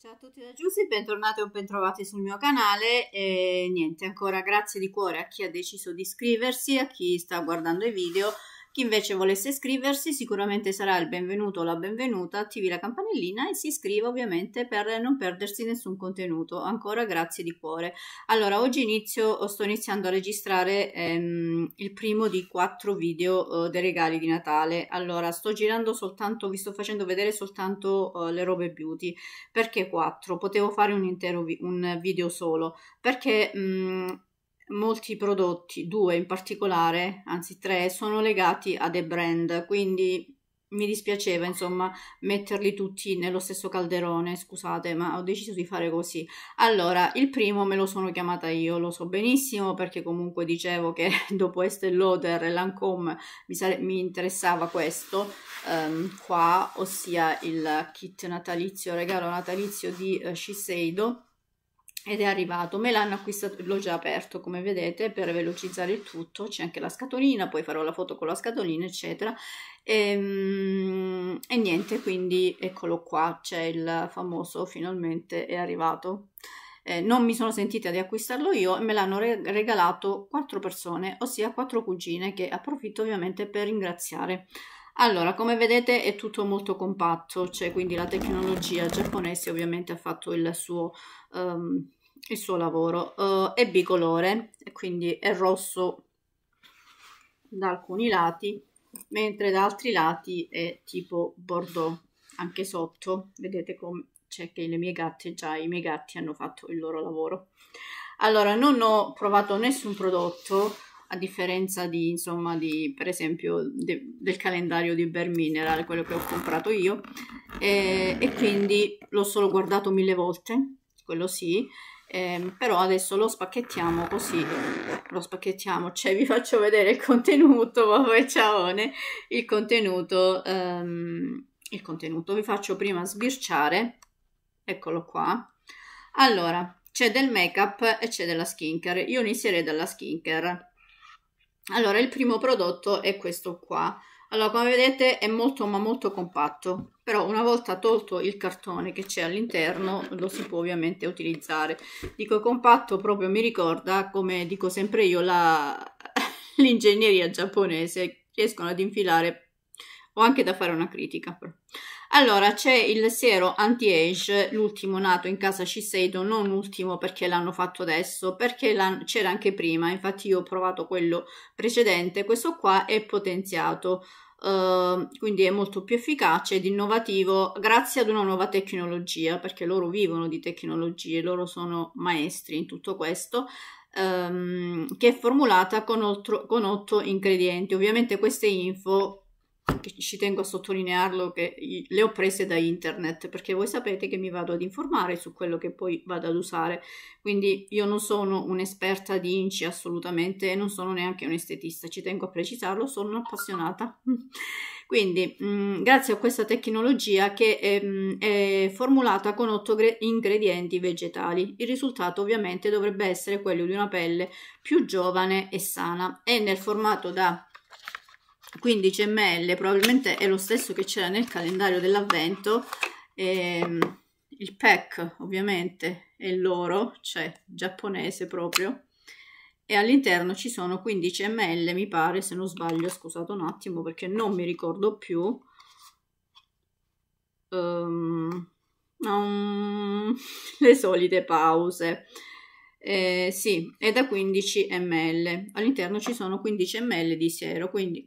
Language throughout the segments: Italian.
Ciao a tutti da Giussi, bentornati o bentrovati sul mio canale e niente, ancora grazie di cuore a chi ha deciso di iscriversi, a chi sta guardando i video chi invece volesse iscriversi sicuramente sarà il benvenuto o la benvenuta, attivi la campanellina e si iscriva ovviamente per non perdersi nessun contenuto. Ancora grazie di cuore. Allora, oggi inizio, sto iniziando a registrare ehm, il primo di quattro video eh, dei regali di Natale. Allora, sto girando soltanto, vi sto facendo vedere soltanto eh, le robe beauty. Perché quattro? Potevo fare un intero vi un video solo. Perché... Mh, mm, molti prodotti, due in particolare, anzi tre, sono legati a The brand, quindi mi dispiaceva insomma metterli tutti nello stesso calderone, scusate, ma ho deciso di fare così. Allora, il primo me lo sono chiamata io, lo so benissimo perché comunque dicevo che dopo Estée Lauder e Lancome mi, mi interessava questo um, qua, ossia il kit natalizio, regalo natalizio di uh, Shiseido ed è arrivato, me l'hanno acquistato, l'ho già aperto come vedete per velocizzare il tutto, c'è anche la scatolina, poi farò la foto con la scatolina eccetera e, ehm, e niente quindi eccolo qua, c'è il famoso finalmente è arrivato eh, non mi sono sentita di acquistarlo io e me l'hanno regalato quattro persone, ossia quattro cugine che approfitto ovviamente per ringraziare. Allora, come vedete è tutto molto compatto, cioè quindi la tecnologia giapponese ovviamente ha fatto il suo... Um, il suo lavoro uh, è bicolore e quindi è rosso da alcuni lati mentre da altri lati è tipo bordeaux anche sotto vedete come c'è che le mie gatte già i miei gatti hanno fatto il loro lavoro allora non ho provato nessun prodotto a differenza di insomma di per esempio de, del calendario di Bear Mineral quello che ho comprato io e, e quindi l'ho solo guardato mille volte quello sì eh, però adesso lo spacchettiamo così lo spacchettiamo cioè vi faccio vedere il contenuto ma poi il contenuto ehm, il contenuto vi faccio prima sbirciare eccolo qua allora c'è del make up e c'è della skincare io inizierei dalla skincare allora il primo prodotto è questo qua allora, come vedete è molto ma molto compatto, però una volta tolto il cartone che c'è all'interno lo si può ovviamente utilizzare. Dico compatto proprio mi ricorda, come dico sempre io, l'ingegneria giapponese, riescono ad infilare, o anche da fare una critica. Però. Allora, c'è il siero anti-age, l'ultimo nato in casa Shiseido, non l'ultimo perché l'hanno fatto adesso, perché c'era anche prima, infatti io ho provato quello precedente, questo qua è potenziato, eh, quindi è molto più efficace ed innovativo grazie ad una nuova tecnologia, perché loro vivono di tecnologie, loro sono maestri in tutto questo, ehm, che è formulata con, otto, con otto ingredienti. Ovviamente queste info ci tengo a sottolinearlo, che le ho prese da internet, perché voi sapete che mi vado ad informare su quello che poi vado ad usare. Quindi io non sono un'esperta di INCI assolutamente e non sono neanche un estetista, ci tengo a precisarlo, sono appassionata. Quindi, mh, mm, grazie a questa tecnologia che è, ehm, mh, è formulata con otto gre- ingredienti vegetali, il risultato ovviamente dovrebbe essere quello di una pelle più giovane e sana. È nel formato da 15 ml probabilmente è lo stesso che c'era nel calendario dell'avvento ehm, il pack ovviamente è l'oro cioè giapponese proprio e all'interno ci sono 15 ml mi pare se non sbaglio scusate un attimo perché non mi ricordo più um, um, le solite pause eh, sì, è da 15 ml. All'interno ci sono 15 ml di siero, quindi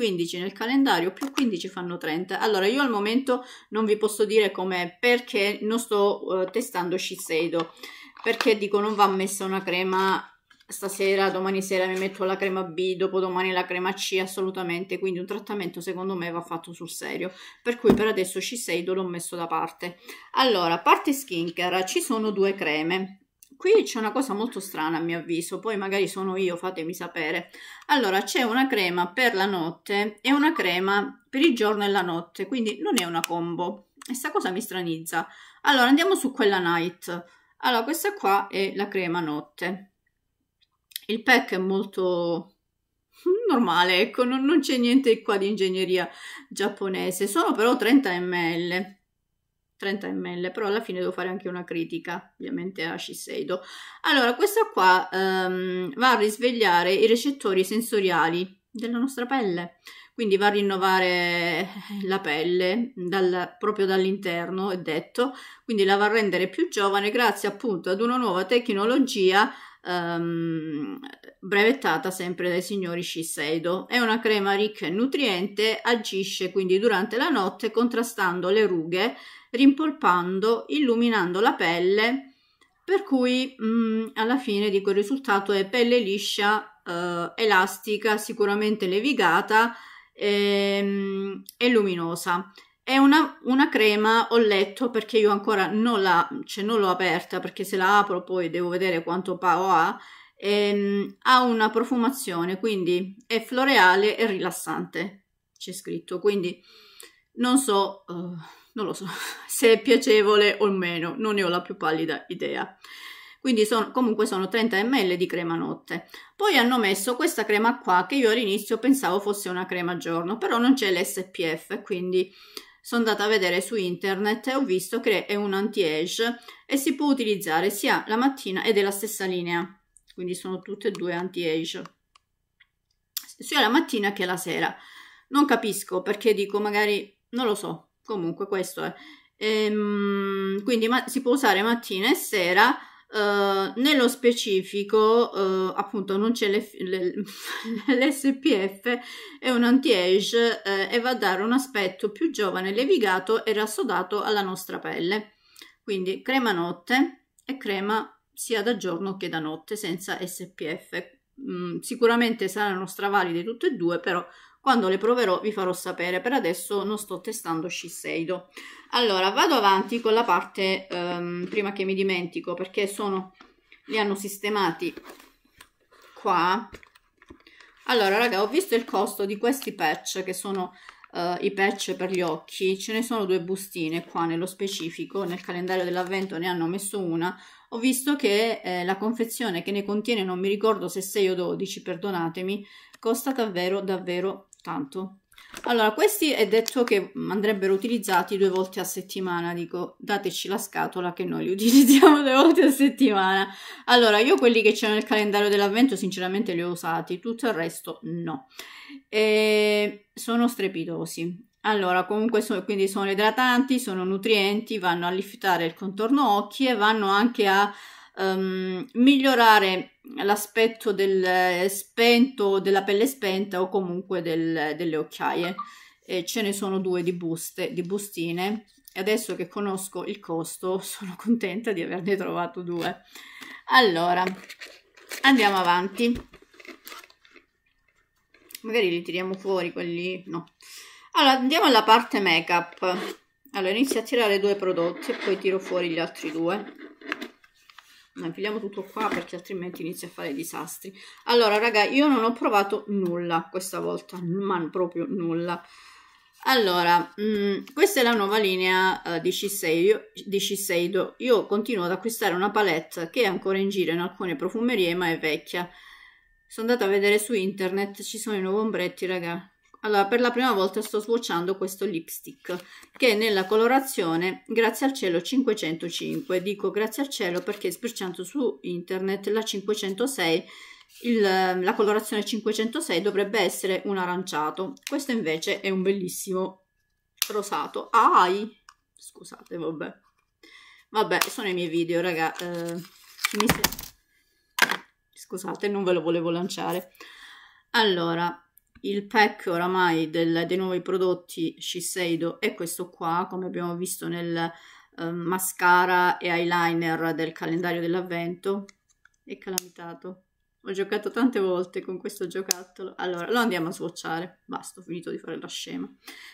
15 nel calendario più 15 fanno 30. Allora io al momento non vi posso dire com'è perché non sto eh, testando Shiseido perché dico non va messa una crema stasera, domani sera mi metto la crema B, dopodomani la crema C assolutamente, quindi un trattamento secondo me va fatto sul serio, per cui per adesso Shiseido l'ho messo da parte. Allora, parte skincare, ci sono due creme, Qui c'è una cosa molto strana a mio avviso, poi magari sono io, fatemi sapere. Allora, c'è una crema per la notte e una crema per il giorno e la notte, quindi non è una combo. Questa cosa mi stranizza. Allora, andiamo su quella night. Allora, questa qua è la crema notte. Il pack è molto normale, ecco, non, non c'è niente qua di ingegneria giapponese. Sono però 30 ml. 30 ml, però alla fine devo fare anche una critica, ovviamente a Shiseido. Allora, questa qua um, va a risvegliare i recettori sensoriali della nostra pelle, quindi va a rinnovare la pelle dal, proprio dall'interno, è detto, quindi la va a rendere più giovane grazie appunto ad una nuova tecnologia um, brevettata sempre dai signori Shiseido. È una crema ricca e nutriente, agisce quindi durante la notte contrastando le rughe rimpolpando, illuminando la pelle, per cui mh, mm, alla fine dico il risultato è pelle liscia, eh, elastica, sicuramente levigata e, ehm, e luminosa. È una, una, crema, ho letto, perché io ancora non, la, cioè non l'ho aperta, perché se la apro poi devo vedere quanto pao ha, ehm, ha una profumazione, quindi è floreale e rilassante, c'è scritto, quindi non so... Uh, non lo so se è piacevole o meno, non ne ho la più pallida idea. Quindi sono, comunque sono 30 ml di crema notte. Poi hanno messo questa crema qua che io all'inizio pensavo fosse una crema giorno, però non c'è l'SPF, quindi sono andata a vedere su internet e ho visto che è un anti-age e si può utilizzare sia la mattina ed è la stessa linea. Quindi sono tutte e due anti-age, sia la mattina che la sera. Non capisco perché dico magari, non lo so, Comunque questo è. Ehm, quindi ma- si può usare mattina e sera. Eh, nello specifico, eh, appunto, non c'è le, l'SPF, è un anti-age eh, e va a dare un aspetto più giovane, levigato e rassodato alla nostra pelle. Quindi crema notte e crema sia da giorno che da notte senza SPF mh, mm, sicuramente saranno stravalide tutte e due, però quando le proverò vi farò sapere. Per adesso non sto testando Shiseido. Allora, vado avanti con la parte, ehm, prima che mi dimentico, perché sono, li hanno sistemati qua. Allora, raga, ho visto il costo di questi patch, che sono Uh, i patch per gli occhi ce ne sono due bustine qua nello specifico nel calendario dell'avvento ne hanno messo una ho visto che eh, la confezione che ne contiene, non mi ricordo se 6 o 12, perdonatemi, costa davvero davvero tanto. Allora, questi è detto che andrebbero utilizzati due volte a settimana, dico dateci la scatola che noi li utilizziamo due volte a settimana. Allora, io quelli che c'erano nel calendario dell'avvento sinceramente li ho usati, tutto il resto no. E sono strepitosi. Allora, comunque sono, quindi sono idratanti, sono nutrienti, vanno a liftare il contorno occhi e vanno anche a um, migliorare l'aspetto del eh, spento, della pelle spenta o comunque del, delle occhiaie. E ce ne sono due di buste, di bustine. E adesso che conosco il costo, sono contenta di averne trovato due. Allora, andiamo avanti. Magari li tiriamo fuori quelli... no. Allora, andiamo alla parte make-up. Allora, inizio a tirare due prodotti e poi tiro fuori gli altri due. No, infiliamo tutto qua perché altrimenti inizio a fare disastri. Allora, raga, io non ho provato nulla questa volta, ma proprio nulla. Allora, mh, mm, questa è la nuova linea uh, di, Shiseido, di Shiseido. Io continuo ad acquistare una palette che è ancora in giro in alcune profumerie, ma è vecchia. Sono andata a vedere su internet, ci sono i nuovi ombretti, raga allora, per la prima volta sto swatchando questo lipstick che è nella colorazione grazie al cielo 505. Dico grazie al cielo perché sbirciando su internet la 506, il, la colorazione 506 dovrebbe essere un aranciato. Questo invece è un bellissimo rosato. Ai! Scusate, vabbè. Vabbè, sono i miei video, raga. Eh, mi Scusate, non ve lo volevo lanciare. Allora, il pack oramai del, dei nuovi prodotti Shiseido è questo qua, come abbiamo visto nel eh, mascara e eyeliner del calendario dell'avvento. È calamitato. Ho giocato tante volte con questo giocattolo. Allora, lo andiamo a swatchare. Basta, ho finito di fare la scema.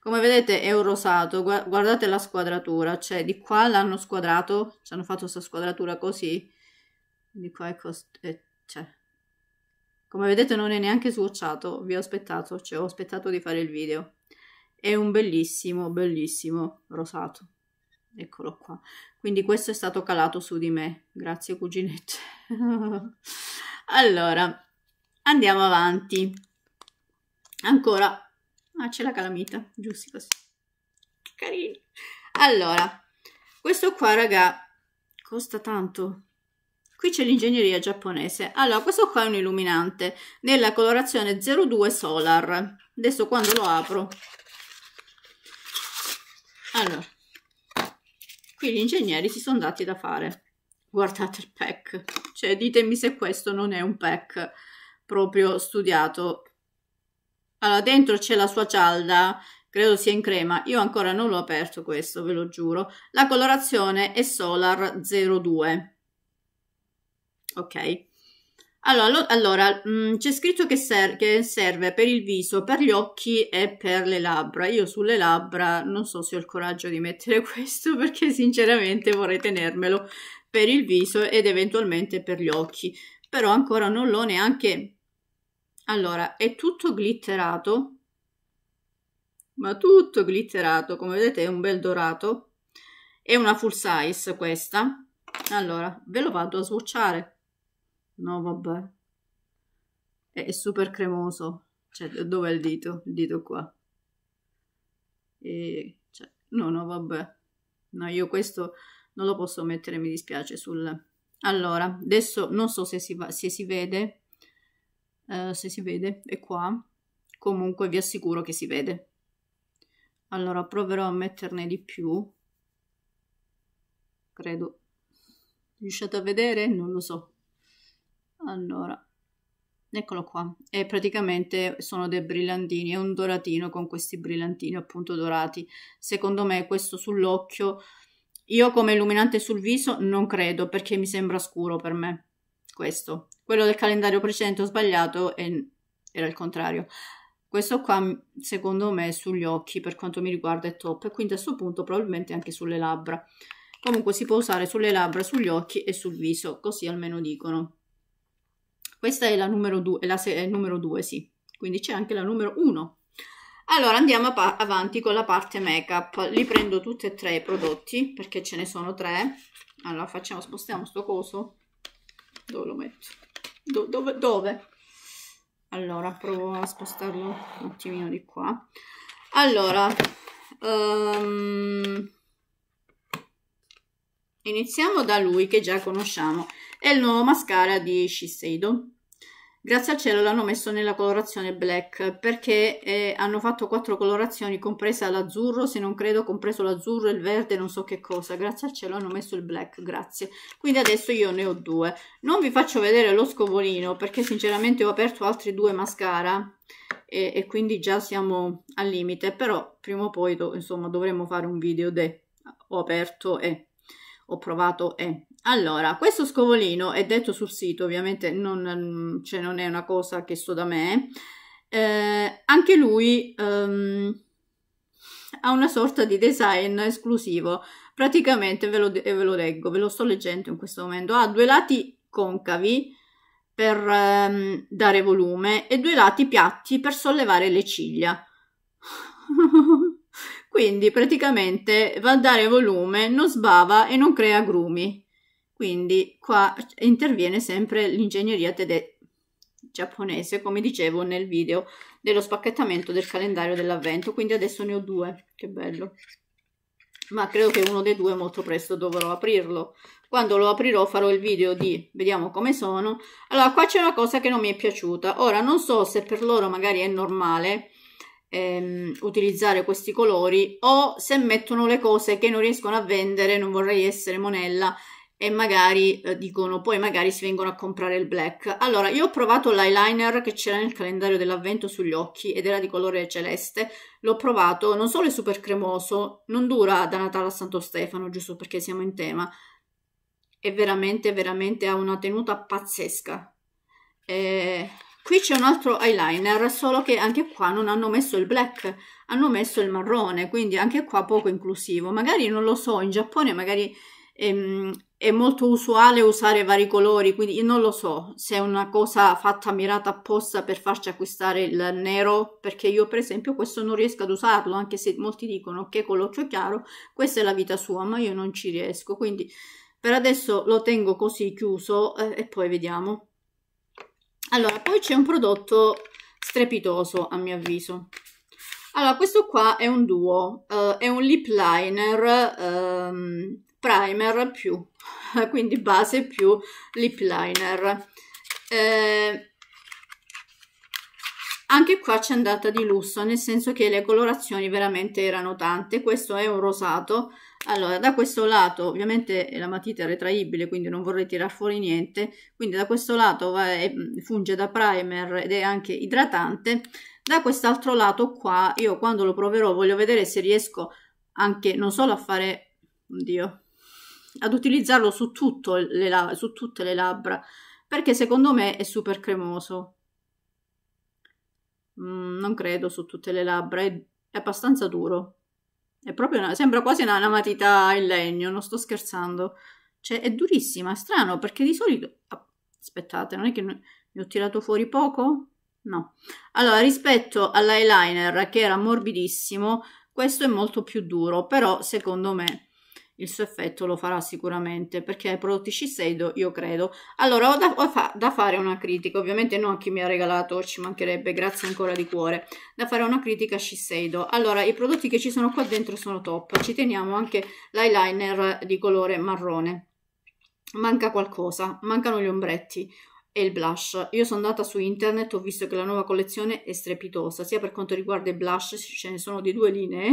Come vedete è un rosato. Guardate la squadratura. Cioè, di qua l'hanno squadrato. Ci hanno fatto questa squadratura così. Di qua è così. Cioè, come vedete non è neanche swatchato, vi ho aspettato, cioè ho aspettato di fare il video. È un bellissimo, bellissimo rosato. Eccolo qua. Quindi questo è stato calato su di me. Grazie cuginette. allora, andiamo avanti. Ancora. Ah, c'è la calamita, giusto così. carino. Allora, questo qua, raga, costa tanto Qui c'è l'ingegneria giapponese. Allora, questo qua è un illuminante nella colorazione 02 Solar. Adesso quando lo apro... Allora, qui gli ingegneri si sono dati da fare. Guardate il pack. Cioè, ditemi se questo non è un pack proprio studiato. Allora, dentro c'è la sua cialda credo sia in crema. Io ancora non l'ho aperto questo, ve lo giuro. La colorazione è Solar 02 ok? Allora, allora mh, mm, c'è scritto che, ser che, serve per il viso, per gli occhi e per le labbra. Io sulle labbra non so se ho il coraggio di mettere questo perché sinceramente vorrei tenermelo per il viso ed eventualmente per gli occhi. Però ancora non l'ho neanche... Allora, è tutto glitterato, ma tutto glitterato, come vedete è un bel dorato. È una full size questa. Allora, ve lo vado a sbocciare. No, vabbè. È, è super cremoso. Cioè, dov'è il dito? Il dito qua. E, cioè, no, no, vabbè. No, io questo non lo posso mettere, mi dispiace sul... Allora, adesso non so se si, va, se si vede, uh, se si vede, è qua, comunque vi assicuro che si vede. Allora, proverò a metterne di più, credo. Riusciate a vedere? Non lo so allora eccolo qua e praticamente sono dei brillantini è un doratino con questi brillantini appunto dorati secondo me questo sull'occhio io come illuminante sul viso non credo perché mi sembra scuro per me questo quello del calendario precedente ho sbagliato e era il contrario questo qua secondo me sugli occhi per quanto mi riguarda è top e quindi a questo punto probabilmente anche sulle labbra comunque si può usare sulle labbra sugli occhi e sul viso così almeno dicono questa è la numero 2, la se- numero 2, sì. Quindi c'è anche la numero 1. Allora andiamo pa- avanti con la parte make up. Li prendo tutti e tre i prodotti perché ce ne sono tre. Allora facciamo, spostiamo sto coso. Dove lo metto? Do- dove, dove? Allora provo a spostarlo un attimino di qua. Allora, um, iniziamo da lui che già conosciamo e il nuovo mascara di Shiseido. Grazie al cielo l'hanno messo nella colorazione black perché eh, hanno fatto quattro colorazioni compresa l'azzurro, se non credo compreso l'azzurro, il verde, non so che cosa. Grazie al cielo hanno messo il black, grazie. Quindi adesso io ne ho due. Non vi faccio vedere lo scovolino perché sinceramente ho aperto altri due mascara e, e quindi già siamo al limite, però prima o poi do, insomma dovremo fare un video de ho aperto e ho provato e allora, questo scovolino è detto sul sito, ovviamente non, mm, cioè non è una cosa che so da me. Eh, anche lui ehm, ha una sorta di design esclusivo. Praticamente ve lo, ve lo, leggo, ve lo sto leggendo in questo momento. Ha due lati concavi per ehm, dare volume e due lati piatti per sollevare le ciglia. Quindi praticamente va a dare volume, non sbava e non crea grumi. Quindi qua interviene sempre l'ingegneria tedesca giapponese, come dicevo nel video dello spacchettamento del calendario dell'avvento. Quindi adesso ne ho due, che bello. Ma credo che uno dei due molto presto dovrò aprirlo. Quando lo aprirò farò il video di vediamo come sono. Allora, qua c'è una cosa che non mi è piaciuta. Ora, non so se per loro magari è normale ehm, utilizzare questi colori o se mettono le cose che non riescono a vendere, non vorrei essere monella e magari eh, dicono poi magari si vengono a comprare il black. Allora, io ho provato l'eyeliner che c'era nel calendario dell'avvento sugli occhi ed era di colore celeste, l'ho provato, non solo è super cremoso, non dura da Natale a Santo Stefano, giusto perché siamo in tema, è veramente, veramente ha una tenuta pazzesca. E... Qui c'è un altro eyeliner, solo che anche qua non hanno messo il black, hanno messo il marrone, quindi anche qua poco inclusivo. Magari, non lo so, in Giappone magari ehm, è molto usuale usare vari colori, quindi io non lo so se è una cosa fatta mirata apposta per farci acquistare il nero, perché io per esempio questo non riesco ad usarlo, anche se molti dicono che con l'occhio chiaro questa è la vita sua, ma io non ci riesco, quindi per adesso lo tengo così chiuso eh, e poi vediamo. Allora, poi c'è un prodotto strepitoso a mio avviso. Allora, questo qua è un duo, eh, è un lip liner... Ehm, primer più, quindi base più lip liner. Eh, anche qua c'è andata di lusso, nel senso che le colorazioni veramente erano tante. Questo è un rosato. Allora, da questo lato, ovviamente eh, la matita è retraibile, quindi non vorrei tirar fuori niente. Quindi da questo lato va, è, mm, funge da primer ed è anche idratante. Da quest'altro lato qua, io quando lo proverò voglio vedere se riesco anche non solo a fare... Oddio, ad utilizzarlo su, lab- su tutte le labbra perché secondo me è super cremoso. Mm, non credo su tutte le labbra, è, è abbastanza duro. È proprio una, sembra quasi una, una, matita in legno, non sto scherzando. Cioè, è durissima, strano, perché di solito... Ah, aspettate, non è che mi ho tirato fuori poco? No. Allora, rispetto all'eyeliner, che era morbidissimo, questo è molto più duro, però secondo me il suo effetto lo farà sicuramente perché ai prodotti Shiseido io credo allora ho, da, ho fa, da, fare una critica ovviamente non a chi mi ha regalato ci mancherebbe grazie ancora di cuore da fare una critica a Shiseido allora i prodotti che ci sono qua dentro sono top ci teniamo anche l'eyeliner di colore marrone manca qualcosa mancano gli ombretti e il blush. Io sono andata su internet, ho visto che la nuova collezione è strepitosa, sia per quanto riguarda i blush, ce ne sono di due linee,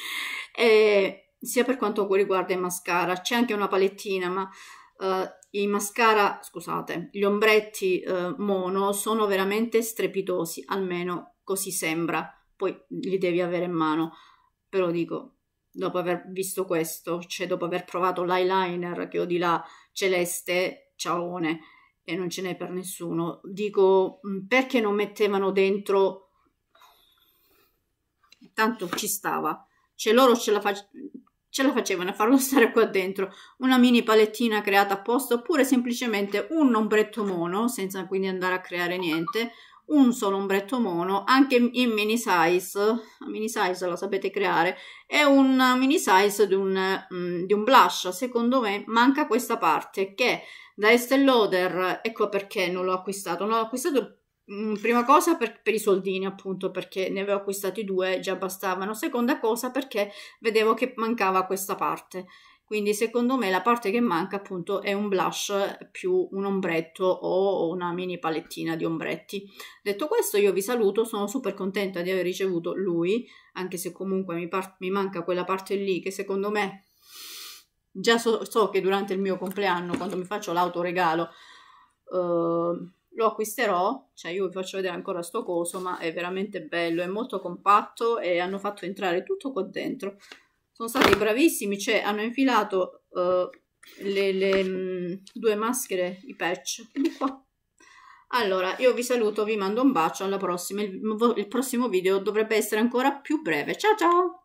e sia per quanto riguarda i mascara, c'è anche una palettina, ma uh, i mascara, scusate, gli ombretti uh, mono sono veramente strepitosi, almeno così sembra, poi li devi avere in mano, però dico, dopo aver visto questo, cioè dopo aver provato l'eyeliner che ho di là celeste, ciaone, e non ce n'è per nessuno, dico, mm, perché non mettevano dentro... Tanto ci stava, cioè loro ce la, fac- Ce la facevano a farlo stare qua dentro, una mini palettina creata apposta oppure semplicemente un ombretto mono, senza quindi andare a creare niente, un solo ombretto mono, anche in mini size, a mini size la sapete creare, è un mini size di un, um, di un blush. Secondo me manca questa parte che da Estée Lauder, ecco perché non l'ho acquistato, non l'ho acquistato Mm, prima cosa per, per, i soldini, appunto, perché ne avevo acquistati due, già bastavano. Seconda cosa perché vedevo che mancava questa parte. Quindi secondo me la parte che manca appunto è un blush più un ombretto o una mini palettina di ombretti. Detto questo io vi saluto, sono super contenta di aver ricevuto lui, anche se comunque mi, mi manca quella parte lì che secondo me già so, so, che durante il mio compleanno, quando mi faccio l'autoregalo, eh, lo acquisterò, cioè io vi faccio vedere ancora sto coso, ma è veramente bello, è molto compatto e hanno fatto entrare tutto qua dentro. Sono stati bravissimi, cioè hanno infilato uh, le, le mh, mm, due maschere, i patch, qua. Allora, io vi saluto, vi mando un bacio, alla prossima. il, il prossimo video dovrebbe essere ancora più breve. Ciao ciao!